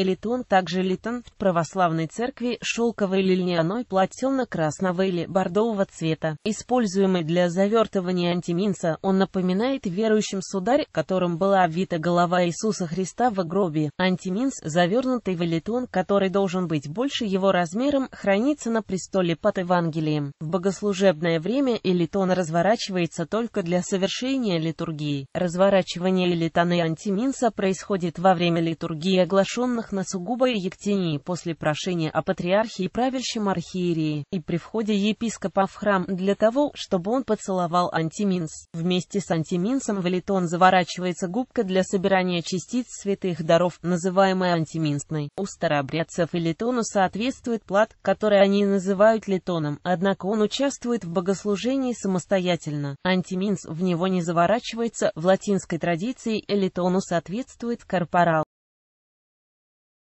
Элитон также литон в православной церкви шелковый или льняной платенно-красного или бордового цвета, используемый для завертывания антиминса, он напоминает верующим сударь, которым была обвита голова Иисуса Христа в гробе. Антиминс, завернутый в элитон, который должен быть больше его размером, хранится на престоле под Евангелием. В богослужебное время элитон разворачивается только для совершения литургии. Разворачивание элитона и антиминса происходит во время литургии оглашенных женах на сугубой Ектении после прошения о патриархии правящем архиереи и при входе епископа в храм для того, чтобы он поцеловал антиминс. Вместе с антиминсом в литон заворачивается губка для собирания частиц святых даров, называемая антиминсной. У старообрядцев и литону соответствует плат, который они называют литоном, однако он участвует в богослужении самостоятельно. Антиминс в него не заворачивается, в латинской традиции литону соответствует корпорал.